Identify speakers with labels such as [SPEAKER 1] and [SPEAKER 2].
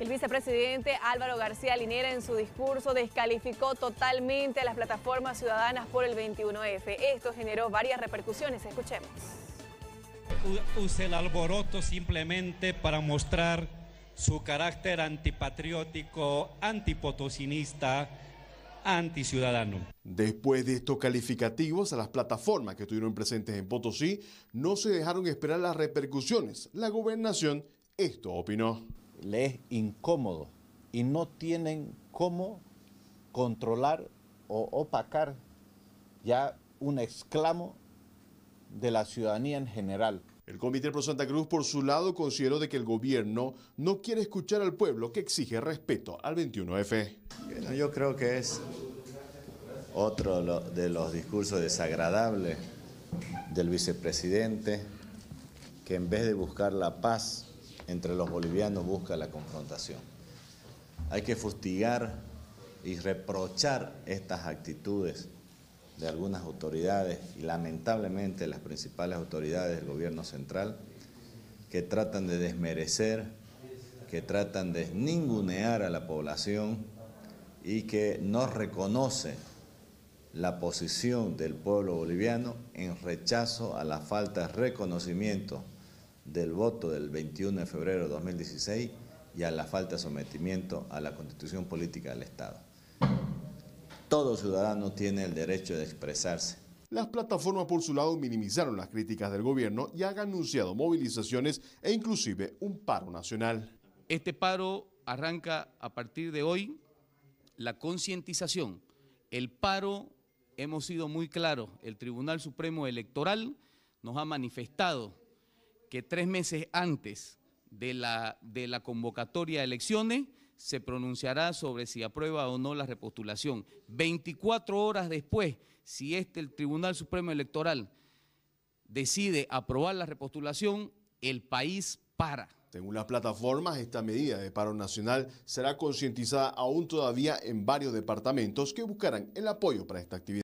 [SPEAKER 1] El vicepresidente Álvaro García Linera en su discurso descalificó totalmente a las plataformas ciudadanas por el 21F. Esto generó varias repercusiones. Escuchemos. Use el alboroto simplemente para mostrar su carácter antipatriótico, antipotocinista, anticiudadano.
[SPEAKER 2] Después de estos calificativos, a las plataformas que estuvieron presentes en Potosí no se dejaron esperar las repercusiones. La gobernación esto opinó le es incómodo y no tienen cómo controlar o opacar ya un exclamo de la ciudadanía en general. El Comité Pro Santa Cruz, por su lado, consideró de que el gobierno no quiere escuchar al pueblo que exige respeto al 21F.
[SPEAKER 3] yo creo que es otro de los discursos desagradables del vicepresidente, que en vez de buscar la paz, entre los bolivianos busca la confrontación. Hay que fustigar y reprochar estas actitudes de algunas autoridades y lamentablemente las principales autoridades del gobierno central que tratan de desmerecer, que tratan de ningunear a la población y que no reconoce la posición del pueblo boliviano en rechazo a la falta de reconocimiento del voto del 21 de febrero de 2016 y a la falta de sometimiento a la constitución política del Estado. Todo
[SPEAKER 2] ciudadano tiene el derecho de expresarse. Las plataformas por su lado minimizaron las críticas del gobierno y han anunciado movilizaciones e inclusive un paro nacional.
[SPEAKER 4] Este paro arranca a partir de hoy la concientización. El paro, hemos sido muy claros, el Tribunal Supremo Electoral nos ha manifestado que tres meses antes de la, de la convocatoria de elecciones se pronunciará sobre si aprueba o no la repostulación. 24 horas después, si este, el Tribunal Supremo Electoral, decide aprobar la repostulación, el país para. Según las plataformas, esta medida de
[SPEAKER 2] paro nacional será concientizada aún todavía en varios departamentos que buscarán el apoyo para esta actividad.